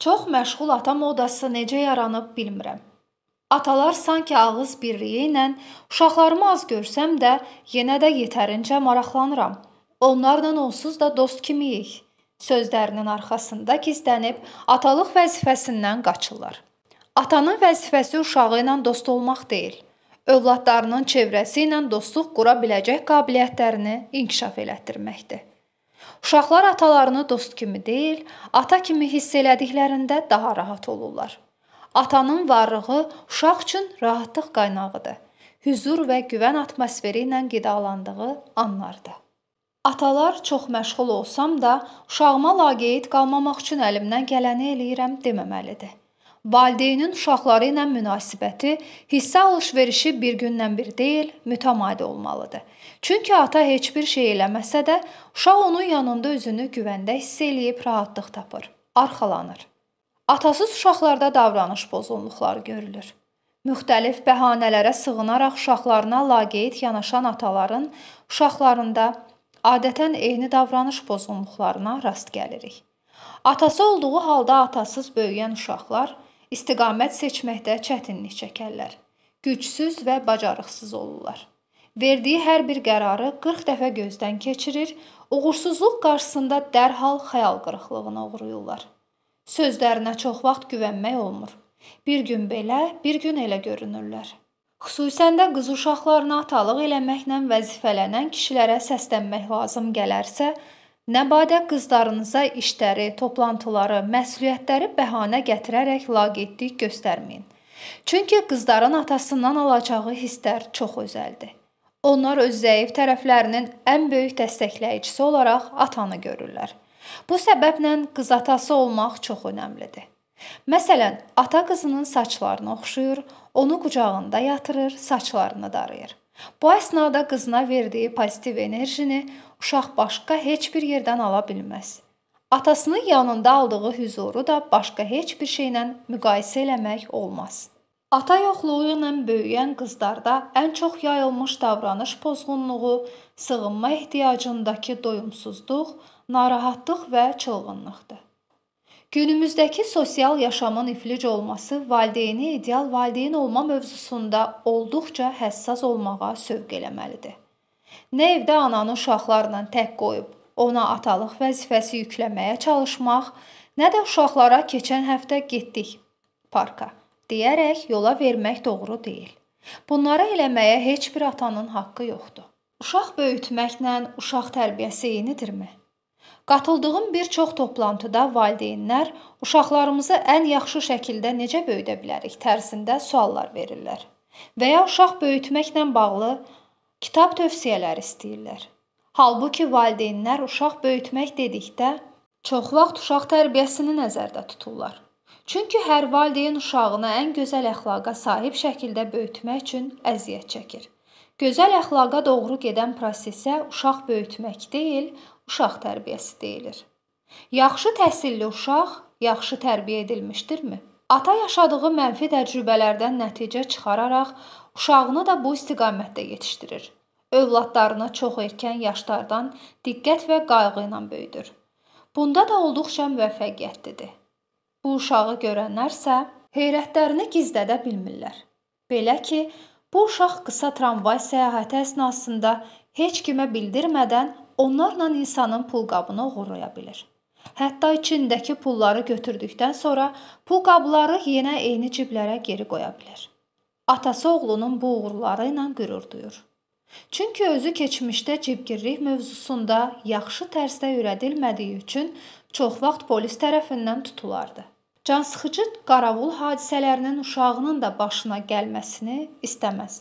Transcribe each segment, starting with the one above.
Çox məşğul ata modası necə yaranıb bilmirəm. Atalar sanki ağız birliyi ilə uşaqlarımı az görsəm də, yenə də yetərincə maraqlanıram. Onlarla onsuz da dost kimiyik. Sözlərinin arxasında gizlənib atalıq vəzifəsindən qaçırlar. Atanın vəzifəsi uşağı ilə dost olmaq deyil, övladlarının çevrəsi ilə dostluq qura biləcək qabiliyyətlərini inkişaf elətdirməkdir. Uşaqlar atalarını dost kimi deyil, ata kimi hiss elədiklərində daha rahat olurlar. Atanın varlığı uşaq üçün rahatlıq qaynağıdır. Hüzur və güvən atmosferi ilə qidalandığı anlardır. Atalar çox məşğul olsam da, uşağıma laqeyd qalmamaq üçün əlimdən gələni eləyirəm deməməlidir. Valideynin uşaqları ilə münasibəti hissə alış-verişi bir gündən bir deyil, mütəmadi olmalıdır. Çünki ata heç bir şey eləməsə də, uşaq onun yanında özünü güvəndə hiss eləyib rahatlıq tapır, arxalanır. Atasız uşaqlarda davranış pozğunluqları görülür. Müxtəlif bəhanələrə sığınaraq uşaqlarına laqeyd yanaşan ataların uşaqlarında adətən eyni davranış pozğunluqlarına rast gəlirik. Atası olduğu halda atasız böyüyən uşaqlar istiqamət seçməkdə çətinlik çəkərlər. Gücsüz və bacarıqsız olurlar. Verdiyi hər bir qərarı 40 dəfə gözdən keçirir, uğursuzluq qarşısında dərhal xəyal qırıqlığına uğrayırlar. Sözlərinə çox vaxt güvənmək olmur. Bir gün belə, bir gün elə görünürlər. Xüsusən də qız uşaqlarına atalıq eləməklə vəzifələnən kişilərə səslənmək lazım gələrsə, nə badə qızlarınıza işləri, toplantıları, məsuliyyətləri bəhanə gətirərək laqeydlik göstərməyin. Çünki qızların atasından alacağı hisslər çox özəldir. Onlar öz zəif tərəflərinin ən böyük dəstəkləyicisi olaraq atanı görürlər. Bu səbəblə qız atası olmaq çox əhəmilidir. Məsələn, ata qızının saçlarını oxşuyur, onu qucağında yatırır, saçlarını darayır. Bu əsnada qızına verdiyi pozitiv enerjini uşaq başqa heç bir yerdən ala bilməz. Atasının yanında aldığı hüzuru da başqa heç bir şeylə müqayisə eləmək olmaz. Ata yoxluğu ilə böyüyən qızlarda ən çox yayılmış davranış pozğunluğu, sığınma ehtiyacındakı doyumsuzluq, narahatlıq və çılğınlıqdır. Günümüzdəki sosial yaşamın iflic olması valideyni ideal valideyn olma mövzusunda olduqca həssas olmağa sövq eləməlidir. Nə evdə ananı uşaqlarla tək qoyub ona atalıq vəzifəsi yükləməyə çalışmaq, nə də uşaqlara keçən həftə getdik parka deyərək yola vermək doğru deyil. Bunları eləməyə heç bir atanın haqqı yoxdur. Uşaq böyütməklə uşaq tərbiyəsi eynidirmi? Qatıldığım bir çox toplantıda valideynlər uşaqlarımızı ən yaxşı şəkildə necə böyüdə bilərik tərzində suallar verirlər və ya uşaq böyütməklə bağlı kitab tövsiyələri istəyirlər. Halbuki valideynlər uşaq böyütmək dedikdə çox vaxt uşaq tərbiyəsini nəzərdə tuturlar. Çünki hər valideyn uşağını ən gözəl əxlaqa sahib şəkildə böyütmək üçün əziyyət çəkir. Gözəl əxlaqa doğru gedən prosesə uşaq böyütmək deyil, uşaq tərbiyəsi deyilir. Yaxşı təhsilli uşaq yaxşı tərbiyə edilmişdirmi? Ata yaşadığı mənfi təcrübələrdən nəticə çıxararaq uşağını da bu istiqamətdə yetişdirir. Övladlarını çox erkən yaşlardan diqqət və qayğı ilə böyüdür. Bunda da olduqca müvəffəqiyyətlidir. Bu uşağı görənlərsə heyrətlərini gizlədə bilmirlər. Belə ki, bu uşaq qısa tramvay səyahəti əsnasında heç kimə bildirmədən onlarla insanın pul qabını oğurlaya bilir. Hətta içindəki pulları götürdükdən sonra pul qabları yenə eyni ciblərə geri qoya bilər. Atası oğlunun bu uğurları ilə qürur duyur. Çünki özü keçmişdə cibgirlik mövzusunda yaxşı tərzdə öyrədilmədiyi üçün çox vaxt polis tərəfindən tutulardı cansıxıcı qaravul hadisələrinin uşağının da başına gəlməsini istəməz.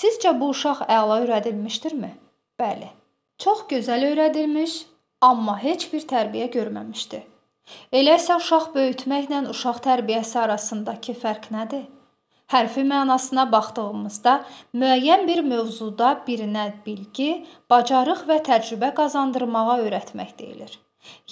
Sizcə bu uşaq əla öyrədilmişdirmi? Bəli. Çox gözəl öyrədilmiş, amma heç bir tərbiyə görməmişdi. Elə isə uşaq böyütməklə uşaq tərbiyəsi arasındakı fərq nədir? Hərfi mənasına baxdığımızda müəyyən bir mövzuda birinə bilgi, bacarıq və təcrübə qazandırmağa öyrətmək deyilir.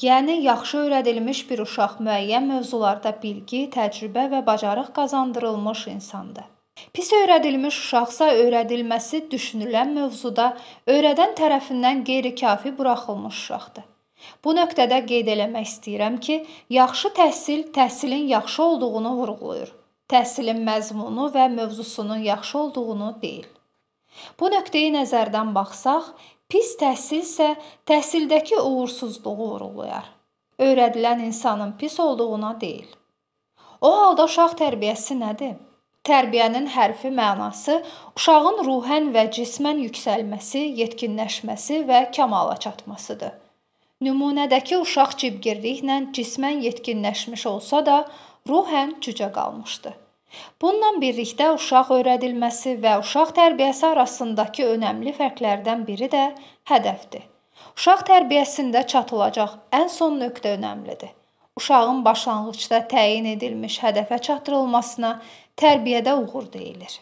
Yəni, yaxşı öyrədilmiş bir uşaq müəyyən mövzularda bilgi, təcrübə və bacarıq qazandırılmış insandır. Pis öyrədilmiş uşaqsa öyrədilməsi düşünülən mövzuda öyrədən tərəfindən qeyri-kafi buraxılmış uşaqdır. Bu nöqtədə qeyd eləmək istəyirəm ki, yaxşı təhsil təhsilin yaxşı olduğunu vurğulayır. Təhsilin məzmunu və mövzusunun yaxşı olduğunu deyil. Bu nöqteyi nəzərdən baxsaq, Pis təhsil isə təhsildəki uğursuzluğu vurğulayar. Öyrədilən insanın pis olduğuna deyil. O halda uşaq tərbiyəsi nədir? Tərbiyənin hərfi mənası uşağın ruhən və cismən yüksəlməsi, yetkinləşməsi və kamala çatmasıdır. Nümunədəki uşaq cibgirliklə cismən yetkinləşmiş olsa da, ruhən cücə qalmışdı. Bununla birlikdə uşaq öyrədilməsi və uşaq tərbiyəsi arasındakı önəmli fərqlərdən biri də hədəfdir. Uşaq tərbiyəsində çatılacaq ən son nöqtə önəmlidir. Uşağın başlanğıcda təyin edilmiş hədəfə çatdırılmasına tərbiyədə uğur deyilir.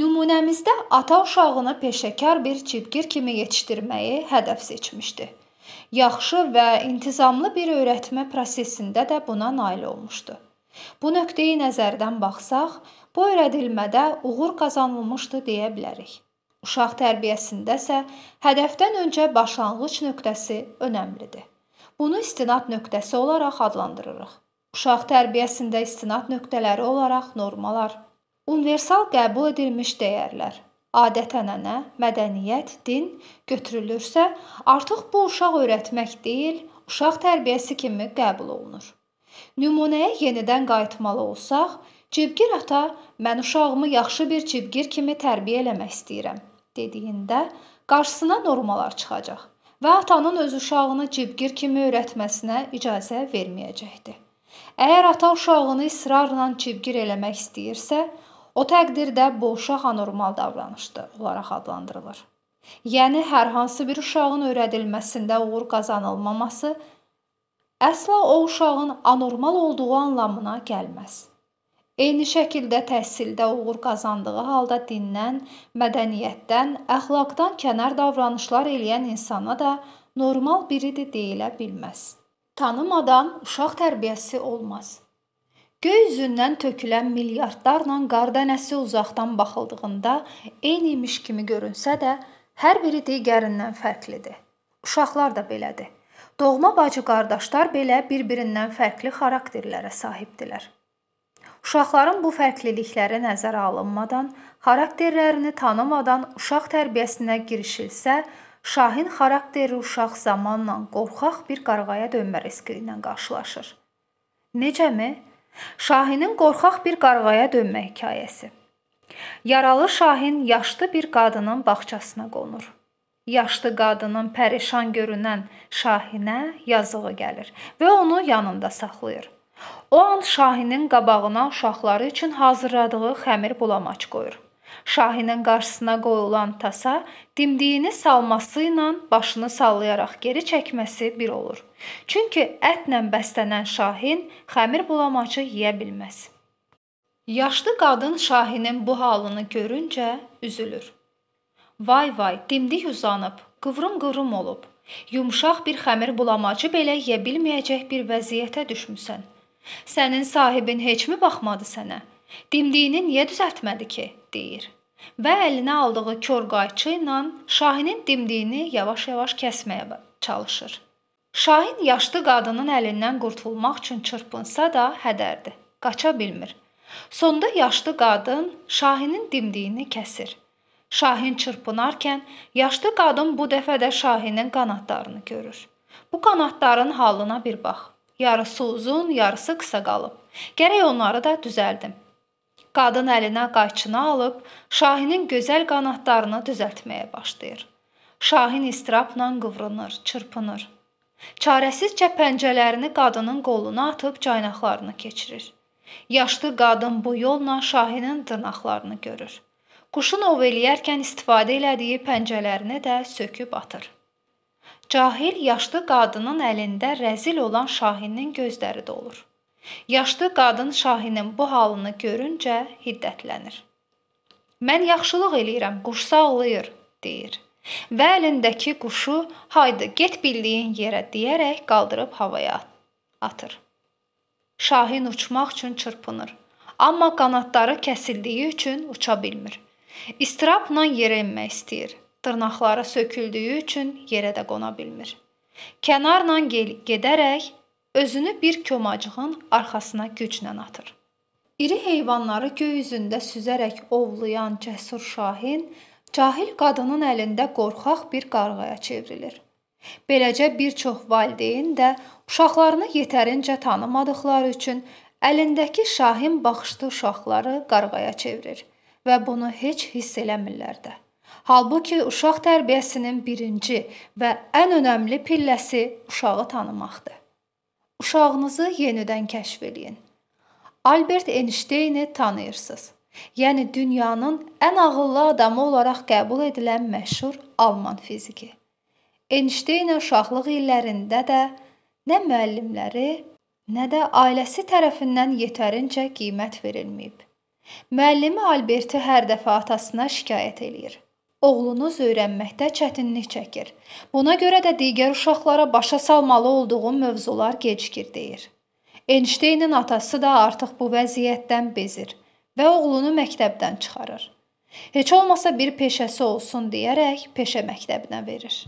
Nümunəmizdə ata uşağını peşəkar bir cibgir kimi yetişdirməyi hədəf seçmişdi. Yaxşı və intizamlı bir öyrətmə prosesində də buna nail olmuşdu. Bu nöqteyi nəzərdən baxsaq, bu öyrədilmədə uğur qazanılmışdı deyə bilərik. Uşaq tərbiyəsində isə hədəfdən öncə başlanğıc nöqtəsi önəmlidir. Bunu istinad nöqtəsi olaraq adlandırırıq. Uşaq tərbiyəsində istinad nöqtələri olaraq normalar, universal qəbul edilmiş dəyərlər, adət-ənənə, mədəniyyət, din götürülürsə, artıq bu uşaq öyrətmək deyil, uşaq tərbiyəsi kimi qəbul olunur. Nümunəyə yenidən qayıtmalı olsaq, Cibgir ata, mən uşağımı yaxşı bir cibgir kimi tərbiyə eləmək istəyirəm dediyində qarşısına normalar çıxacaq və atanın öz uşağını cibgir kimi öyrətməsinə icazə verməyəcəkdi. Əgər ata uşağını israrla cibgir eləmək istəyirsə, o təqdirdə bu uşaq anormal davranışdı olaraq adlandırılır. Yəni hər hansı bir uşağın öyrədilməsində uğur qazanılmaması əsla o uşağın anormal olduğu anlamına gəlməz. Eyni şəkildə təhsildə uğur qazandığı halda dindən, mədəniyyətdən, əxlaqdan kənar davranışlar eləyən insana da normal biridir deyilə bilməz. Tanımadan uşaq tərbiyəsi olmaz. Göy üzündən tökülən milyardlarla qar dənəsi uzaqdan baxıldığında eyni imiş kimi görünsə də, hər biri digərindən fərqlidir. Uşaqlar da belədir. Doğma bacı qardaşlar belə bir-birindən fərqli xarakterlərə sahibdilər. Uşaqların bu fərqlilikləri nəzərə alınmadan, xarakterlərini tanımadan uşaq tərbiyəsinə girişilsə, şahin xarakterli uşaq zamanla qorxaq bir qarğaya dönmə riski ilə qarşılaşır. Necəmi? Şahinin qorxaq bir qarğaya dönmə hekayəsi. Yaralı Şahin yaşlı bir qadının bağçasına qonur yaşlı qadının pərişan görünən Şahinə yazığı gəlir və onu yanında saxlayır. O an Şahinin qabağına uşaqları üçün hazırladığı xəmir bulamaç qoyur. Şahinin qarşısına qoyulan tasa dimdiyini salması ilə başını sallayaraq geri çəkməsi bir olur. Çünki ətlə bəslənən Şahin xəmir bulamacı yeyə bilməz. Yaşlı qadın Şahinin bu halını görüncə üzülür. Vay-vay, dimdik uzanıb, qıvrım-qıvrım olub. Yumşaq bir xəmir bulamacı belə yeyə bilməyəcək bir vəziyyətə düşmüsən. Sənin sahibin heçmi baxmadı sənə? Dimdiyini niyə düzəltmədi ki?" deyir. Və əlinə aldığı kör qayçı ilə Şahinin dimdiyini yavaş-yavaş kəsməyə çalışır. Şahin yaşlı qadının əlindən qurtulmaq üçün çırpınsa da hədərdir. Qaça bilmir. Sonda yaşlı qadın Şahinin dimdiyini kəsir. Şahin çırpınarkən yaşlı qadın bu dəfə də Şahinin qanadlarını görür. Bu qanadların halına bir bax. Yarısı uzun, yarısı qısa qalıb. Gərək onları da düzəldim. Qadın əlinə qayçını alıb Şahinin gözəl qanadlarını düzəltməyə başlayır. Şahin istirabla qıvrınır, çırpınır. Çarəsizcə pəncələrini qadının qoluna atıb caynaqlarını keçirir. Yaşlı qadın bu yolla Şahinin dırnaqlarını görür. Quşun ov eləyərkən istifadə elədiyi pəncələrini də söküb atır. Cahil yaşlı qadının əlində rəzil olan Şahinin gözləri dolur. Yaşlı qadın Şahinin bu halını görüncə hiddətlənir. Mən yaxşılıq eləyirəm, quş sağlayır, deyir. Və əlindəki quşu haydı get bildiyin yerə deyərək qaldırıb havaya atır. Şahin uçmaq üçün çırpınır, amma qanadları kəsildiyi üçün uça bilmir. İstirabla yerə enmək istəyir. Dırnaqları söküldüyü üçün yerə də qona bilmir. Kənarla gedərək özünü bir kömacığın arxasına güclə atır. İri heyvanları göy üzündə süzərək ovlayan cəsur Şahin cahil qadının əlində qorxaq bir qarğaya çevrilir. Beləcə bir çox valideyn də uşaqlarını yetərincə tanımadıkları üçün əlindəki şahin baxışlı uşaqları qarğaya çevirir və bunu heç hiss eləmirlər də. Halbuki uşaq tərbiyəsinin birinci və ən önəmli pilləsi uşağı tanımaqdır. Uşağınızı yenidən kəşf eləyin. Albert Einsteini tanıyırsınız. Yəni dünyanın ən ağıllı adamı olaraq qəbul edilən məşhur alman fiziki. Einstein uşaqlıq illərində də nə müəllimləri, nə də ailəsi tərəfindən yetərincə qiymət verilməyib. Müəllimi Alberti hər dəfə atasına şikayət eləyir. Oğlunuz öyrənməkdə çətinlik çəkir. Buna görə də digər uşaqlara başa salmalı olduğu mövzular gecikir deyir. Enşteynin atası da artıq bu vəziyyətdən bezir və oğlunu məktəbdən çıxarır. Heç olmasa bir peşəsi olsun deyərək peşə məktəbinə verir.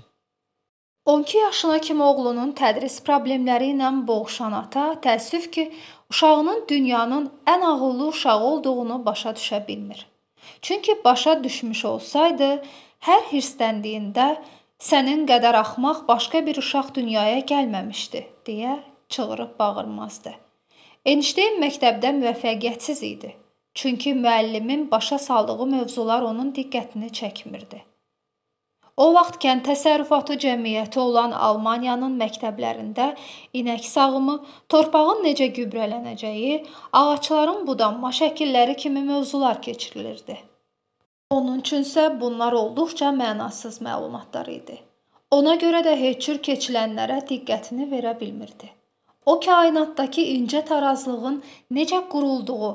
12 yaşına kimi oğlunun tədris problemləri ilə boğuşan ata təəssüf ki, uşağının dünyanın ən ağıllı uşağı olduğunu başa düşə bilmir. Çünki başa düşmüş olsaydı, hər hirsləndiyində sənin qədər axmaq başqa bir uşaq dünyaya gəlməmişdi deyə çığırıb bağırmazdı. Enşteyn məktəbdə müvəffəqiyyətsiz idi. Çünki müəllimin başa saldığı mövzular onun diqqətini çəkmirdi. O vaxt kənd təsərrüfatı cəmiyyəti olan Almaniyanın məktəblərində inək sağımı, torpağın necə gübrələnəcəyi, ağacların budanma şəkilləri kimi mövzular keçirilirdi. Onun üçünsə bunlar olduqca mənasız məlumatlar idi. Ona görə də Heçür keçilənlərə diqqətini verə bilmirdi. O kainatdakı incə tarazlığın necə qurulduğu,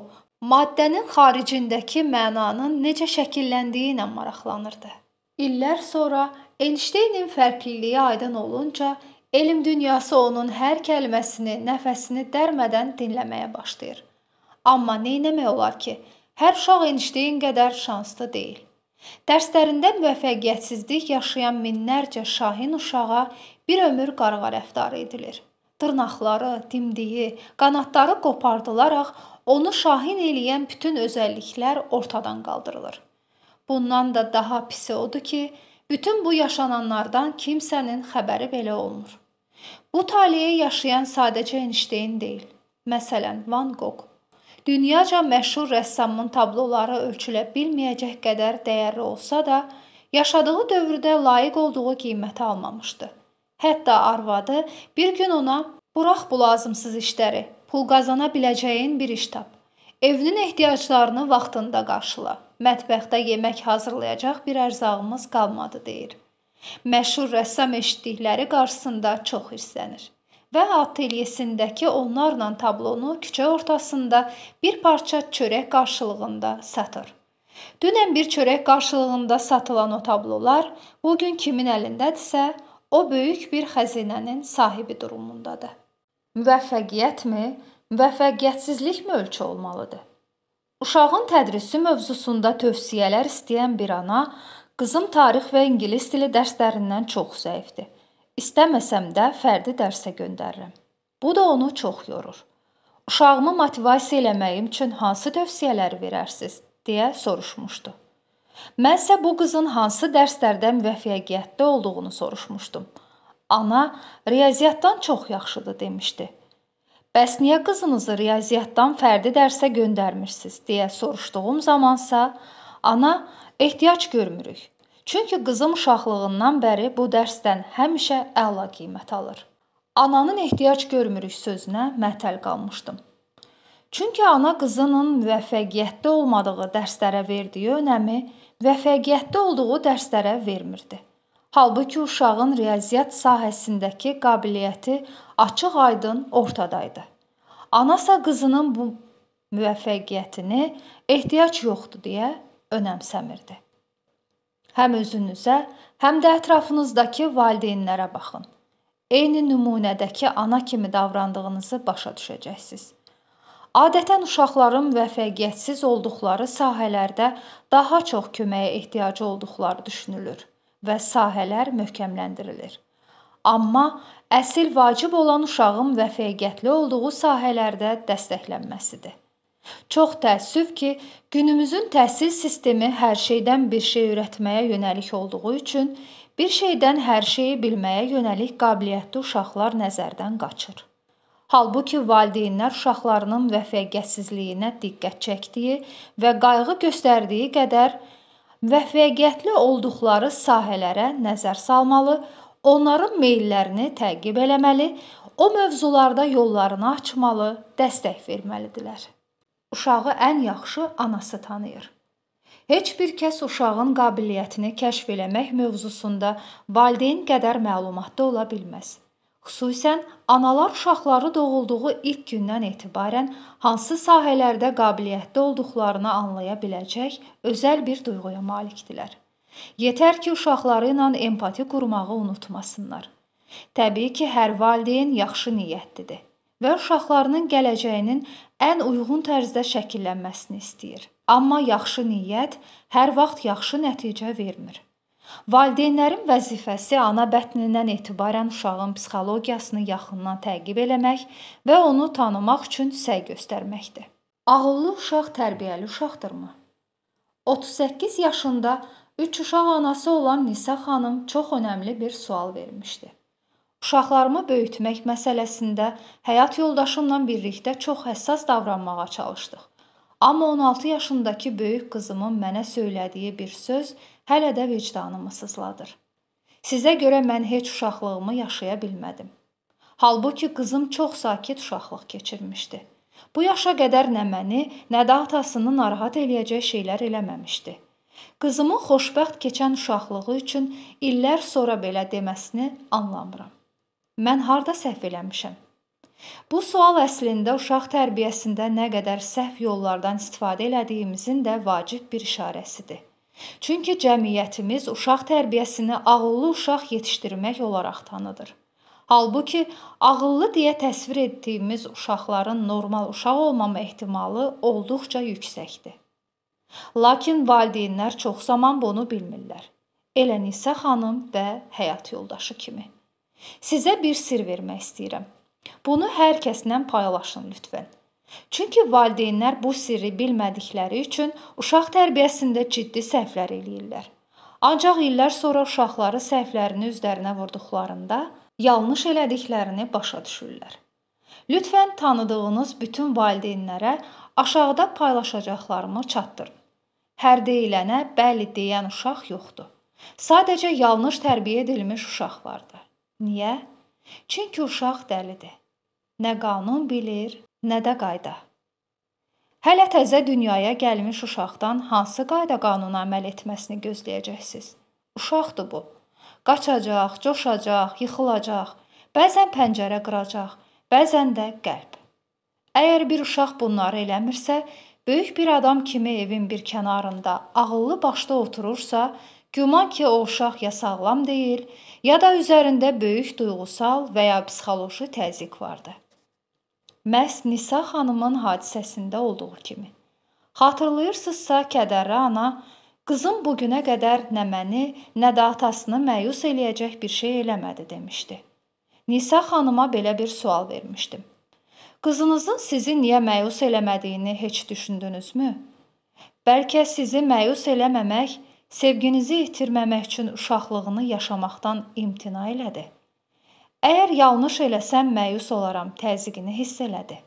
maddənin xaricindəki mənanın necə şəkilləndiyi ilə maraqlanırdı. İllər sonra Enşteynin fərqliliyi aydın olunca elm dünyası onun hər kəlməsini, nəfəsini dərmədən dinləməyə başlayır. Amma neynəmək olar ki, hər uşaq Enşteyn qədər şanslı deyil. Dərslərində müvəffəqiyyətsizlik yaşayan minlərcə şahin uşağa bir ömür qarğa rəftarı edilir. Dırnaqları, dimdiyi, qanadları qopardılaraq onu şahin eləyən bütün özəlliklər ortadan qaldırılır. Bundan da daha pisi odur ki, bütün bu yaşananlardan kimsənin xəbəri belə olmur. Bu taleyə yaşayan sadəcə Enşteyn deyil. Məsələn, Van Gogh Dünyaca məşhur rəssamın tabloları ölçülə bilməyəcək qədər dəyərli olsa da, yaşadığı dövrdə layiq olduğu qiyməti almamışdı. Hətta arvadı bir gün ona "Burax bu lazımsız işləri, pul qazana biləcəyin bir iş tap. Evinin ehtiyaclarını vaxtında qarşıla." mətbəxdə yemək hazırlayacaq bir ərzağımız qalmadı deyir. Məşhur rəssam eşitdikləri qarşısında çox hirslənir və atelyesindəki onlarla tablonu küçə ortasında bir parça çörək qarşılığında satır. Dünən bir çörək qarşılığında satılan o tablolar bu gün kimin əlindədirsə, o böyük bir xəzinənin sahibi durumundadır. Müvəffəqiyyətmi, müvəffəqiyyətsizlikmi ölçü olmalıdır? Uşağın tədrisi mövzusunda tövsiyələr istəyən bir ana, qızım tarix və ingilis dili dərslərindən çox zəifdir. İstəməsəm də fərdi dərsə göndərirəm. Bu da onu çox yorur. Uşağımı motivasiya eləməyim üçün hansı tövsiyələr verərsiz deyə soruşmuşdu. Mən isə bu qızın hansı dərslərdə müvəffəqiyyətli olduğunu soruşmuşdum. Ana riyaziyyatdan çox yaxşıdır demişdi. Bəs niyə qızınızı riyaziyyatdan fərdi dərsə göndərmirsiniz deyə soruşduğum zamansa ana ehtiyac görmürük. Çünki qızım uşaqlığından bəri bu dərsdən həmişə əla qiymət alır. Ananın ehtiyac görmürük sözünə məəttəl qalmışdım. Çünki ana qızının müvəffəqiyyətdə olmadığı dərslərə verdiyi önəmi müvəffəqiyyətdə olduğu dərslərə vermirdi. Halbuki uşağın riyaziyyat sahəsindəki qabiliyyəti açıq-aydın ortadaydı. Anasa qızının bu müvəffəqiyyətini ehtiyac yoxdur deyə önəmsəmirdi. Həm özünüzə, həm də ətrafınızdakı valideynlərə baxın. Eyni nümunədəki ana kimi davrandığınızı başa düşəcəksiniz. Adətən uşaqların müvəffəqiyyətsiz olduqları sahələrdə daha çox köməyə ehtiyacı olduqları düşünülür və sahələr möhkəmləndirilir. Amma əsl vacib olan uşağın vəfəqiyyətli olduğu sahələrdə dəstəklənməsidir. Çox təəssüf ki, günümüzün təhsil sistemi hər şeydən bir şey öyrətməyə yönəlik olduğu üçün bir şeydən hər şeyi bilməyə yönəlik qabiliyyətli uşaqlar nəzərdən qaçır. Halbuki valideynlər uşaqlarının vəfəqiyyətsizliyinə diqqət çəkdiyi və qayğı göstərdiyi qədər müvəffəqiyyətli olduqları sahələrə nəzər salmalı, onların meyllərini təqib eləməli, o mövzularda yollarını açmalı, dəstək verməlidirlər. Uşağı ən yaxşı anası tanıyır. Heç bir kəs uşağın qabiliyyətini kəşf eləmək mövzusunda valideyn qədər məlumatlı ola bilməz. Xüsusən analar uşaqları doğulduğu ilk gündən etibarən hansı sahələrdə qabiliyyətli olduqlarını anlaya biləcək özəl bir duyğuya malikdirlər. Yetər ki, uşaqları ilə empati qurmağı unutmasınlar. Təbii ki, hər valideyn yaxşı niyyətlidir və uşaqlarının gələcəyinin ən uyğun tərzdə şəkillənməsini istəyir. Amma yaxşı niyyət hər vaxt yaxşı nəticə vermir. Valideynlərin vəzifəsi ana bətnindən etibarən uşağın psixologiyasını yaxından təqib eləmək və onu tanımaq üçün səy göstərməkdir. Ağıllı uşaq tərbiyəli uşaqdırmı? 38 yaşında 3 uşaq anası olan Nisa xanım çox önəmli bir sual vermişdi. Uşaqlarımı böyütmək məsələsində həyat yoldaşımla birlikdə çox həssas davranmağa çalışdıq. Amma 16 yaşındakı böyük qızımın mənə söylədiyi bir söz hələ də vicdanımı sızladır. Sizə görə mən heç uşaqlığımı yaşaya bilmədim. Halbuki qızım çox sakit uşaqlıq keçirmişdi. Bu yaşa qədər nə məni, nə də atasını narahat eləyəcək şeylər eləməmişdi. Qızımın xoşbəxt keçən uşaqlığı üçün illər sonra belə deməsini anlamıram. Mən harda səhv eləmişəm? Bu sual əslində uşaq tərbiyəsində nə qədər səhv yollardan istifadə elədiyimizin də vacib bir işarəsidir. Çünki cəmiyyətimiz uşaq tərbiyəsini ağıllı uşaq yetişdirmək olaraq tanıdır. Halbuki ağıllı deyə təsvir etdiyimiz uşaqların normal uşaq olmama ehtimalı olduqca yüksəkdir. Lakin valideynlər çox zaman bunu bilmirlər. Elə Nisə xanım və həyat yoldaşı kimi. Sizə bir sir vermək istəyirəm. Bunu hər kəslə paylaşın lütfən. Çünki valideynlər bu sirri bilmədikləri üçün uşaq tərbiyəsində ciddi səhvlər eləyirlər. Ancaq illər sonra uşaqları səhvlərini üzlərinə vurduqlarında yanlış elədiklərini başa düşürlər. Lütfən tanıdığınız bütün valideynlərə aşağıda paylaşacaqlarımı çatdırın. Hər deyilənə bəli deyən uşaq yoxdur. Sadəcə yanlış tərbiyə edilmiş uşaq vardır. Niyə? Çünki uşaq dəlidir. Nə qanun bilir, nə də qayda. Hələ təzə dünyaya gəlmiş uşaqdan hansı qayda qanuna əməl etməsini gözləyəcəksiniz? Uşaqdır bu. Qaçacaq, coşacaq, yıxılacaq, bəzən pəncərə qıracaq, bəzən də qəlb. Əgər bir uşaq bunları eləmirsə, böyük bir adam kimi evin bir kənarında ağıllı başda oturursa, Güman ki, o uşaq ya sağlam deyil, ya da üzərində böyük duyğusal və ya psixoloji təzyiq vardı. Məhz Nisa xanımın hadisəsində olduğu kimi. Xatırlayırsınızsa, kədərli ana qızım bu günə qədər nə məni, nə də atasını məyus eləyəcək bir şey eləmədi demişdi. Nisa xanıma belə bir sual vermişdim. Qızınızın sizi niyə məyus eləmədiyini heç düşündünüzmü? Bəlkə sizi məyus eləməmək Sevginizi itirməmək üçün uşaqlığını yaşamaqdan imtina elədi. Əgər yanlış eləsəm məyus olaram təzyiqini hiss elədi.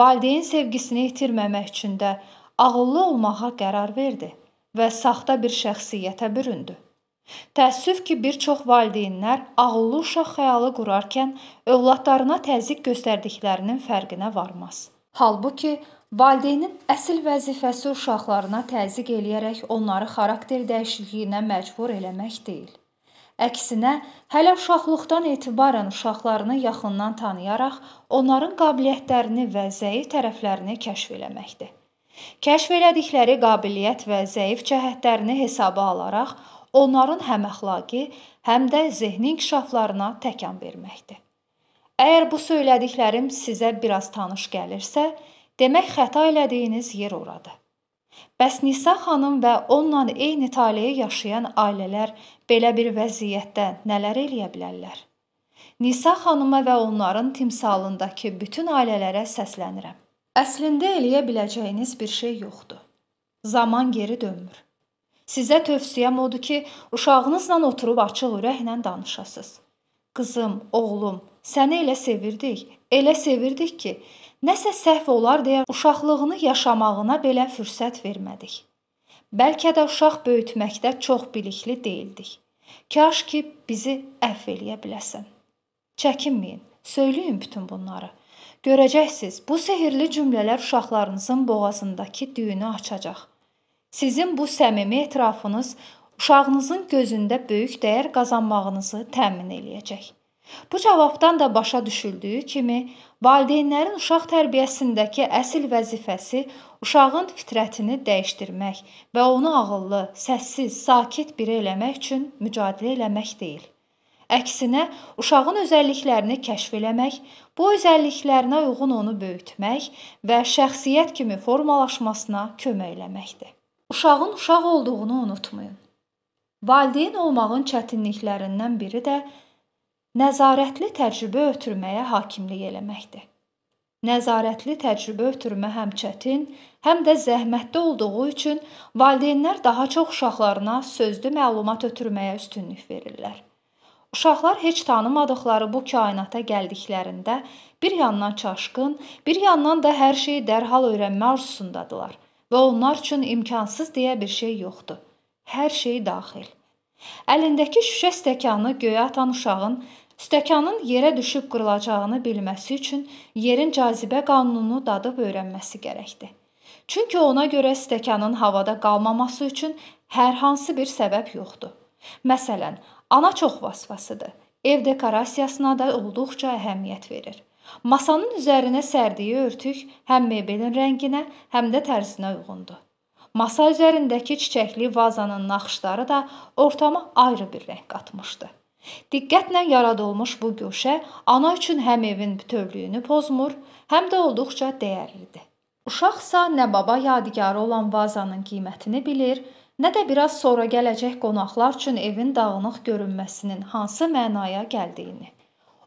Valideyn sevgisini itirməmək üçün də ağıllı olmağa qərar verdi və saxta bir şəxsiyyətə büründü. Təəssüf ki, bir çox valideynlər ağıllı uşaq xəyalı qurarkən övladlarına təzyiq göstərdiklərinin fərqinə varmaz. Halbuki Valideynin əsl vəzifəsi uşaqlarına təzyiq eləyərək onları xarakter dəyişikliyinə məcbur eləmək deyil. Əksinə, hələ uşaqlıqdan etibarən uşaqlarını yaxından tanıyaraq onların qabiliyyətlərini və zəif tərəflərini kəşf eləməkdir. Kəşf elədikləri qabiliyyət və zəif cəhətlərini hesaba alaraq onların həm əxlaqi, həm də zehni inkişaflarına təkan verməkdir. Əgər bu söylədiklərim sizə biraz tanış gəlirsə, Demək xəta elədiyiniz yer oradır. Bəs Nisa xanım və onunla eyni taleyi yaşayan ailələr belə bir vəziyyətdə nələr eləyə bilərlər? Nisa xanıma və onların timsalındakı bütün ailələrə səslənirəm. Əslində eləyə biləcəyiniz bir şey yoxdur. Zaman geri dönmür. Sizə tövsiyəm odur ki, uşağınızla oturub açıq ürəklə danışasınız. Qızım, oğlum, səni elə sevirdik, elə sevirdik ki, Nəsə səhv olar deyə uşaqlığını yaşamağına belə fürsət vermədik. Bəlkə də uşaq böyütməkdə çox bilikli değildik. Kaş ki bizi əff eləyə biləsən. Çəkinməyin, söyləyin bütün bunları. Görəcəksiniz, bu sehrli cümlələr uşaqlarınızın boğazındakı düyünü açacaq. Sizin bu səmimi etirafınız uşağınızın gözündə böyük dəyər qazanmağınızı təmin eləyəcək. Bu cavabdan da başa düşüldüyü kimi, valideynlərin uşaq tərbiyəsindəki əsl vəzifəsi uşağın fitrətini dəyişdirmək və onu ağıllı, səssiz, sakit biri eləmək üçün mücadilə eləmək deyil. Əksinə, uşağın özəlliklərini kəşf eləmək, bu özəlliklərinə uyğun onu böyütmək və şəxsiyyət kimi formalaşmasına kömək eləməkdir. Uşağın uşaq olduğunu unutmayın. Valideyn olmağın çətinliklərindən biri də nəzarətli təcrübə ötürməyə hakimlik eləməkdir. Nəzarətli təcrübə ötürmə həm çətin, həm də zəhmətli olduğu üçün valideynlər daha çox uşaqlarına sözlü məlumat ötürməyə üstünlük verirlər. Uşaqlar heç tanımadıqları bu kainata gəldiklərində bir yandan çaşqın, bir yandan da hər şeyi dərhal öyrənmə arzusundadılar və onlar üçün imkansız deyə bir şey yoxdur. Hər şey daxil Əlindəki şüşə stəkanı göyə atan uşağın stəkanın yerə düşüb qırılacağını bilməsi üçün yerin cazibə qanununu dadıb öyrənməsi gərəkdir. Çünki ona görə stəkanın havada qalmaması üçün hər hansı bir səbəb yoxdur. Məsələn, ana çox vasvasıdır. Ev dekorasiyasına da olduqca əhəmiyyət verir. Masanın üzərinə sərdiyi örtük həm mebelin rənginə, həm də tərzinə uyğundur. Masa üzərindəki çiçəkli vazanın naxışları da ortama ayrı bir rəng qatmışdı. Diqqətlə yaradılmış bu guşə ana üçün həm evin bütövlüyünü pozmur, həm də olduqca dəyərli idi. Uşaqsa nə baba yadigarı olan vazanın qiymətini bilir, nə də biraz sonra gələcək qonaqlar üçün evin dağınıq görünməsinin hansı mənaya gəldiyini.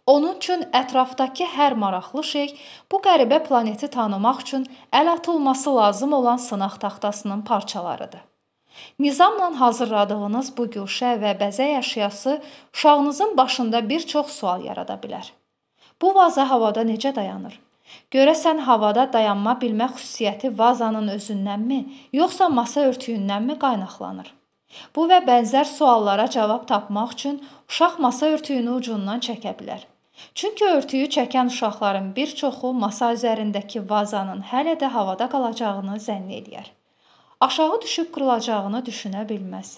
Onun üçün ətrafdakı hər maraqlı şey bu qəribə planeti tanımaq üçün əl atılması lazım olan sınaq taxtasının parçalarıdır. Nizamla hazırladığınız bu güşə və bəzək əşyası uşağınızın başında bir çox sual yarada bilər. Bu vaza havada necə dayanır? Görəsən havada dayanma bilmə xüsusiyyəti vazanın özündənmi, yoxsa masa örtüyündənmi qaynaqlanır? Bu və bənzər suallara cavab tapmaq üçün uşaq masa örtüyünü ucundan çəkə bilər. Çünki örtüyü çəkən uşaqların bir çoxu masa üzərindəki vazanın hələ də havada qalacağını zənn eləyər. Aşağı düşüb qırılacağını düşünə bilməz.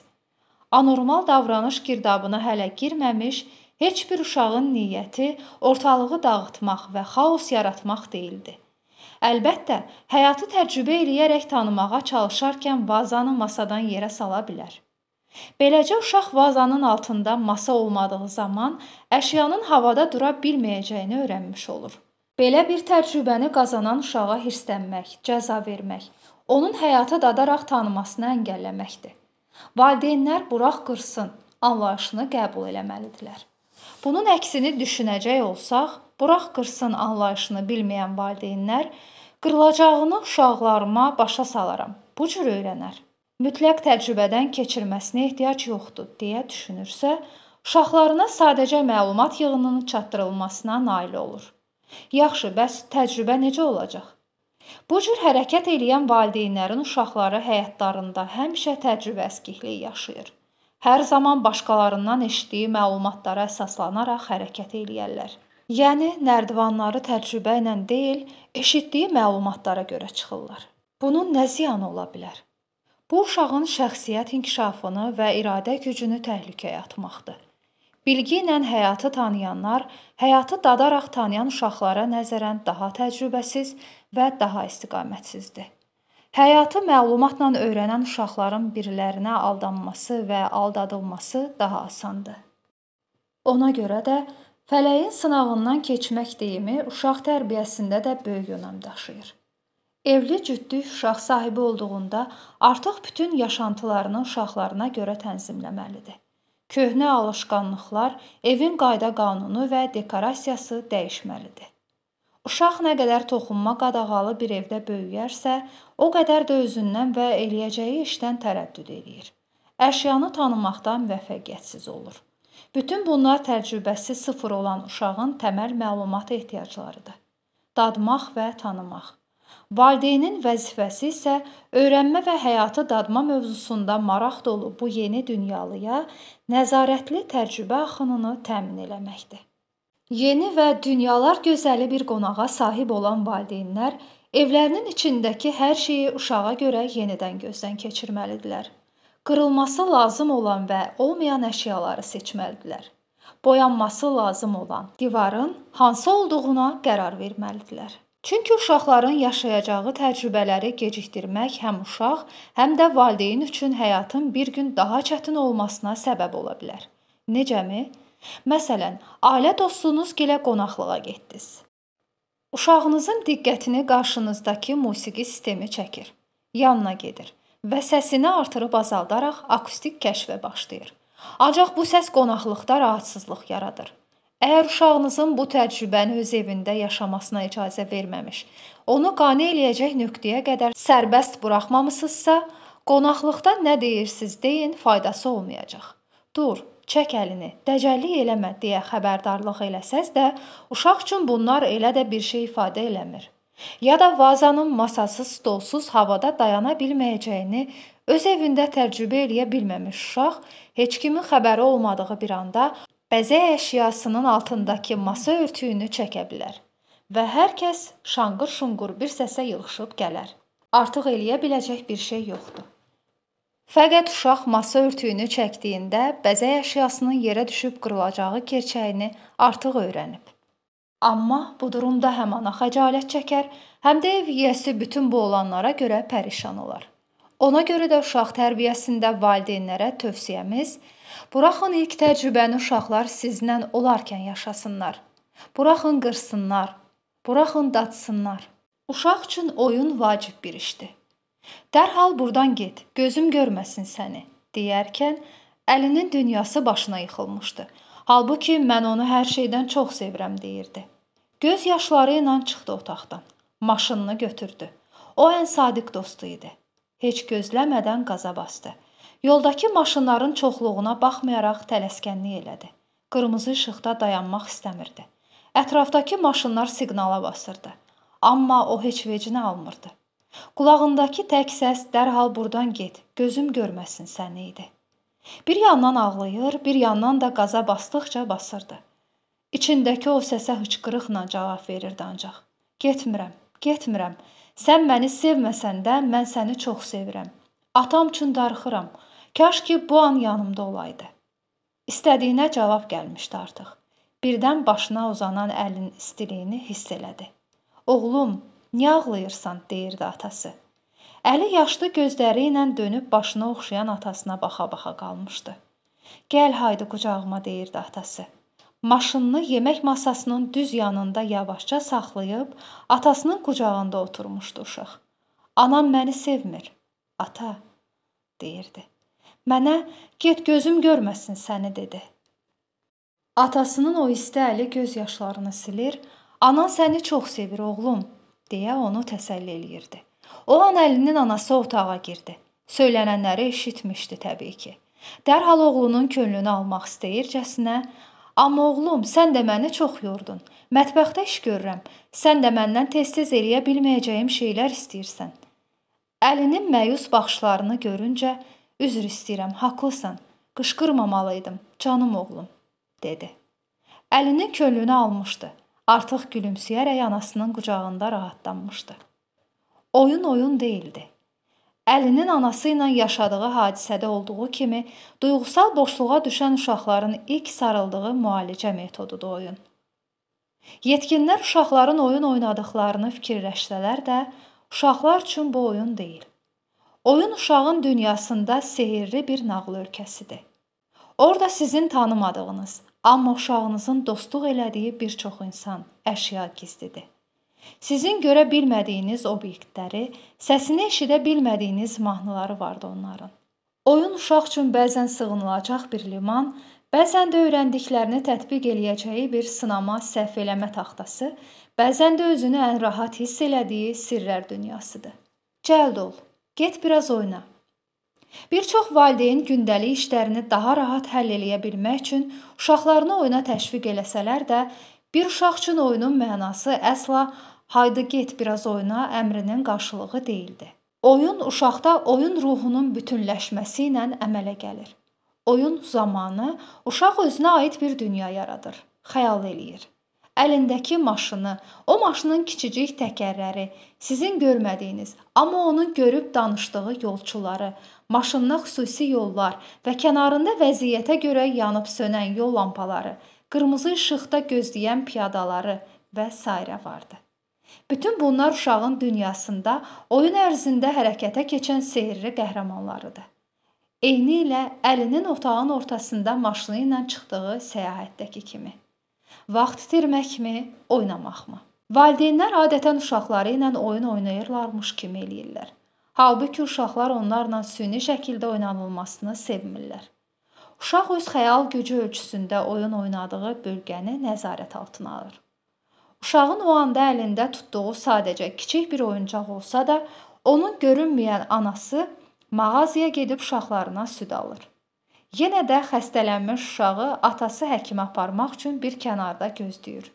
Anormal davranış girdabına hələ girməmiş heç bir uşağın niyyəti ortalığı dağıtmaq və xaos yaratmaq değildi. Əlbəttə, həyatı təcrübə eləyərək tanımağa çalışarkən vazanı masadan yerə sala bilər. Beləcə uşaq vazanın altında masa olmadığı zaman əşyanın havada dura bilməyəcəyini öyrənmiş olur. Belə bir təcrübəni qazanan uşağa hirslənmək, cəza vermək, onun həyata dadaraq tanımasını əngəlləməkdir. Valideynlər buraq qırsın anlayışını qəbul eləməlidirlər. Bunun əksini düşünəcək olsaq, buraq qırsın anlayışını bilməyən valideynlər qırılacağını uşaqlarıma başa salaram. Bu cür öyrənər mütləq təcrübədən keçirməsinə ehtiyac yoxdur deyə düşünürsə, uşaqlarına sadəcə məlumat yığınının çatdırılmasına nail olur. Yaxşı, bəs təcrübə necə olacaq? Bu cür hərəkət edən valideynlərin uşaqları həyatlarında həmişə təcrübə əskikliyi yaşayır. Hər zaman başqalarından eşitdiyi məlumatlara əsaslanaraq hərəkət edirlər. Yəni nərdivanları təcrübə ilə deyil, eşitdiyi məlumatlara görə çıxırlar. Bunun nə ziyanı ola bilər? Bu uşağın şəxsiyyət inkişafını və iradə gücünü təhlükəyə atmaqdır. Bilgi ilə həyatı tanıyanlar həyatı dadaraq tanıyan uşaqlara nəzərən daha təcrübəsiz və daha istiqamətsizdir. Həyatı məlumatla öyrənən uşaqların birilərinə aldanması və aldadılması daha asandır. Ona görə də fələyin sınağından keçmək deyimi uşaq tərbiyəsində də böyük önəm daşıyır. Evli cütlük uşaq sahibi olduğunda artıq bütün yaşantılarını uşaqlarına görə tənzimləməlidir. Köhnə alışqanlıqlar, evin qayda-qanunu və dekorasiyası dəyişməlidir. Uşaq nə qədər toxunma qadağalı bir evdə böyüyərsə, o qədər də özündən və eləyəcəyi işdən tərəddüd eləyir. Əşyanı tanımaqdan müvəffəqiyyətsiz olur. Bütün bunlar təcrübəsi sıfır olan uşağın təməl məlumata ehtiyaclarıdır. Dadmaq və tanımaq Valideynin vəzifəsi isə öyrənmə və həyatı dadma mövzusunda maraq dolu bu yeni dünyalıya nəzarətli təcrübə axınını təmin etməkdir. Yeni və dünyalar gözəli bir qonağa sahib olan valideynlər evlərinin içindəki hər şeyi uşağa görə yenidən gözdən keçirməlidirlər. Qırılması lazım olan və olmayan əşyaları seçməlidirlər. Boyanması lazım olan divarın hansı olduğuna qərar verməlidirlər. Çünki uşaqların yaşayacağı təcrübələri gecikdirmək həm uşaq, həm də valideyn üçün həyatın bir gün daha çətin olmasına səbəb ola bilər. Necəmi? Məsələn, ailə dostunuz gilə qonaqlığa getdiniz. Uşağınızın diqqətini qarşınızdakı musiqi sistemi çəkir. Yanına gedir və səsini artırıb azaldaraq akustik kəşfə başlayır. Ancaq bu səs qonaqlıqda rahatsızlıq yaradır. Əgər uşağınızın bu təcrübəni öz evində yaşamasına icazə verməmiş, onu qane eləyəcək nöqtəyə qədər sərbəst buraxmamısınızsa, qonaqlıqda nə deyirsiz deyin, faydası olmayacaq. Dur, çək əlini, dəcəllik eləmə deyə xəbərdarlıq eləsəz də, uşaq üçün bunlar elə də bir şey ifadə eləmir. Ya da vazanın masasız, stolsuz havada dayana bilməyəcəyini öz evində təcrübə eləyə bilməmiş uşaq heç kimin xəbəri olmadığı bir anda bəzək əşyasının altındakı masa örtüyünü çəkə bilər və hər kəs şanqır-şunqur bir səsə yığılıb gələr. Artıq eləyə biləcək bir şey yoxdur. Fəqət uşaq masa örtüyünü çəkdiyində bəzək əşyasının yerə düşüb qırılacağı gerçəyini artıq öyrənib. Amma bu durumda həm ana xəcalət çəkər, həm də ev yiyəsi bütün bu olanlara görə pərişan olar. Ona görə də uşaq tərbiyəsində valideynlərə tövsiyəmiz Buraxın ilk təcrübəni uşaqlar sizdən olarkən yaşasınlar. Buraxın qırsınlar, buraxın datsınlar. Uşaq üçün oyun vacib bir işdir. Dərhal burdan get, gözüm görməsin səni, deyərkən əlinin dünyası başına yıxılmışdı. Halbuki mən onu hər şeydən çox sevirəm deyirdi. Göz yaşları ilə çıxdı otaqdan. Maşınını götürdü. O ən sadiq dostu idi. Heç gözləmədən qaza basdı. Yoldakı maşınların çoxluğuna baxmayaraq tələskənlik elədi. Qırmızı işıqda dayanmaq istəmirdi. Ətrafdakı maşınlar siqnala basırdı, amma o heç vecinə almırdı. Qulağındakı tək səs dərhal burdan get, gözüm görməsin səni idi. Bir yandan ağlayır, bir yandan da qaza basdıqca basırdı. İçindəki o səsə hıçqırıqla cavab verirdi ancaq. Getmirəm, getmirəm. Sən məni sevməsən də mən səni çox sevirəm. Atam üçün darıxıram. Kaş ki bu an yanımda olaydı. İstədiyinə cavab gəlmişdi artıq. Birdən başına uzanan əlin istiliyini hiss elədi. "Oğlum, niyə ağlayırsan?" deyirdi atası. Əli yaşlı gözləri ilə dönüb başına oxşayan atasına baxa-baxa qalmışdı. "Gəl haydi qucağıma," deyirdi atası. Maşınını yemək masasının düz yanında yavaşca saxlayıb atasının qucağında oturmuşdu uşaq. "Anam məni sevmir." "Ata," deyirdi. Mənə get gözüm görməsin səni dedi. Atasının o isti əli göz yaşlarını silir. Anan səni çox sevir oğlum, deyə onu təsəlli eləyirdi. O an əlinin anası otağa girdi. Söylənənləri eşitmişdi təbii ki. Dərhal oğlunun könlünü almaq istəyircəsinə, "Amma oğlum, sən də məni çox yordun. Mətbəxdə iş görürəm. Sən də məndən tez-tez eləyə bilməyəcəyim şeylər istəyirsən." Əlinin məyus baxışlarını görüncə Üzr istəyirəm, haqlısan. Qışqırmamalıydım, canım oğlum, dedi. Əlini könlünə almışdı. Artıq gülümsəyərək anasının qucağında rahatlanmışdı. Oyun oyun değildi. Əlinin anası ilə yaşadığı hadisədə olduğu kimi, duyğusal boşluğa düşən uşaqların ilk sarıldığı müalicə metodudur oyun. Yetkinlər uşaqların oyun oynadıqlarını fikirləşsələr də, uşaqlar üçün bu oyun deyil. Oyun uşağın dünyasında sehrli bir nağıl ölkəsidir. Orda sizin tanımadığınız, amma uşağınızın dostluq elədiyi bir çox insan, əşya gizlidir. Sizin görə bilmədiyiniz obyektləri, səsini eşidə bilmədiyiniz mahnıları vardı onların. Oyun uşaq üçün bəzən sığınılacaq bir liman, Bəzən də öyrəndiklərini tətbiq eləyəcəyi bir sınama səhv eləmə taxtası, bəzən də özünü ən rahat hiss elədiyi sirlər dünyasıdır. Cəld ol. Get biraz oyna. Bir çox valideyn gündəlik işlərini daha rahat həll eləyə bilmək üçün uşaqlarını oyuna təşviq eləsələr də, bir uşaq üçün oyunun mənası əsla "Haydı get biraz oyna" əmrinin qarşılığı deyildi. Oyun uşaqda oyun ruhunun bütünləşməsi ilə əmələ gəlir. Oyun zamanı uşaq özünə aid bir dünya yaradır, xəyal eləyir əlindəki maşını, o maşının kiçicik təkərləri, sizin görmədiyiniz, amma onun görüb danışdığı yolçuları, maşınına xüsusi yollar və kənarında vəziyyətə görə yanıb sönən yol lampaları, qırmızı işıqda gözləyən piyadaları və s. vardı. Bütün bunlar uşağın dünyasında oyun ərzində hərəkətə keçən sehrli qəhrəmanlarıdır. Eyni ilə əlinin otağın ortasında maşını ilə çıxdığı səyahətdəki kimi. Vaxt itirməkmi, oynamaqmı? Valideynlər adətən uşaqları ilə oyun oynayırlarmış kimi eləyirlər. Halbuki uşaqlar onlarla süni şəkildə oynanılmasını sevmirlər. Uşaq öz xəyal gücü ölçüsündə oyun oynadığı bölgəni nəzarət altına alır. Uşağın o anda əlində tutduğu sadəcə kiçik bir oyuncaq olsa da, onun görünməyən anası mağazaya gedib uşaqlarına süd alır. Yenə də xəstələnmiş uşağı atası həkimə aparmaq üçün bir kənarda gözləyir.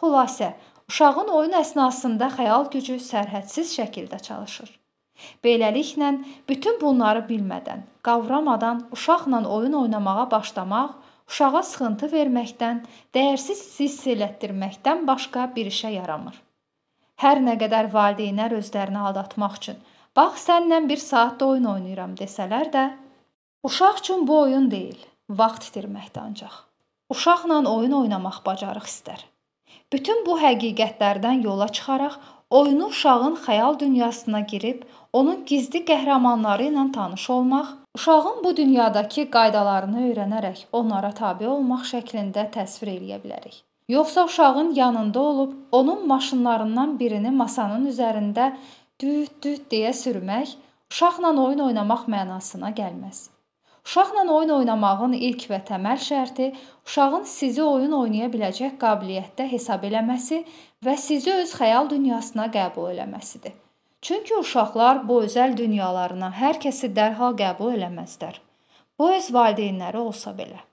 Xülasə, uşağın oyun əsnasında xəyal gücü sərhədsiz şəkildə çalışır. Beləliklə, bütün bunları bilmədən, qavramadan uşaqla oyun oynamağa başlamaq uşağa sıxıntı verməkdən, dəyərsiz hiss elətdirməkdən başqa bir işə yaramır. Hər nə qədər valideynlər özlərini aldatmaq üçün "Bax, səninlə 1 saatda oyun oynayıram" desələr də, Uşaq üçün bu oyun deyil, vaxt itirməkdir ancaq. Uşaqla oyun oynamaq bacarıq istər. Bütün bu həqiqətlərdən yola çıxaraq oyunu uşağın xəyal dünyasına girib, onun gizli qəhrəmanları ilə tanış olmaq, uşağın bu dünyadakı qaydalarını öyrənərək onlara tabe olmaq şəklində təsvir eləyə bilərik. Yoxsa uşağın yanında olub onun maşınlarından birini masanın üzərində düt-düt deyə sürmək uşaqla oyun oynamaq mənasına gəlməz. Uşaqla oyun oynamağın ilk və təməl şərti uşağın sizi oyun oynaya biləcək qabiliyyətdə hesab eləməsi və sizi öz xəyal dünyasına qəbul eləməsidir. Çünki uşaqlar bu özəl dünyalarına hər kəsi dərhal qəbul eləməzlər. Bu öz valideynləri olsa belə.